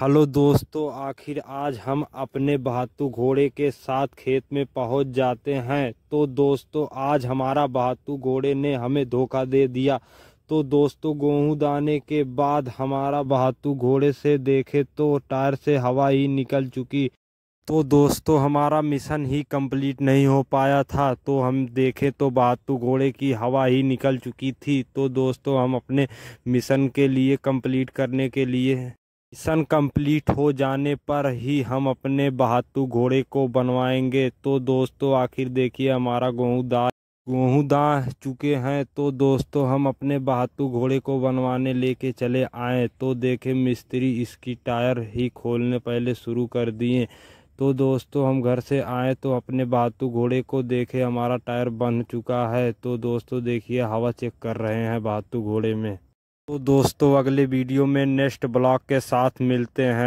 hello दोस्तों आखिर आज हम अपने बहातू घोड़े के साथ खेत में पहुंच जाते हैं तो दोस्तों आज हमारा बहातू घोड़े ने हमें धोखा दे दिया तो दोस्तों गेहूँ दाने के बाद हमारा बहातू घोड़े से देखे तो टायर से हवा ही निकल चुकी तो दोस्तों हमारा मिशन ही कंप्लीट नहीं हो पाया था तो हम देखें तो बहातू घोड़े की हवा ही निकल चुकी थी तो दोस्तों हम अपने मिशन के लिए कम्प्लीट करने के लिए मिशन कंप्लीट हो जाने पर ही हम अपने बहातु घोड़े को बनवाएंगे तो दोस्तों आखिर देखिए हमारा गेहूँ दाल गेहूँ दाह चुके हैं तो दोस्तों हम अपने बहातु घोड़े को बनवाने लेके चले आए तो देखे मिस्त्री इसकी टायर ही खोलने पहले शुरू कर दिए तो दोस्तों हम घर से आए तो अपने बहातु घोड़े को देखे हमारा टायर बन चुका है तो दोस्तों देखिए हवा चेक कर रहे हैं बहातु घोड़े में तो दोस्तों अगले वीडियो में नेक्स्ट ब्लॉग के साथ मिलते हैं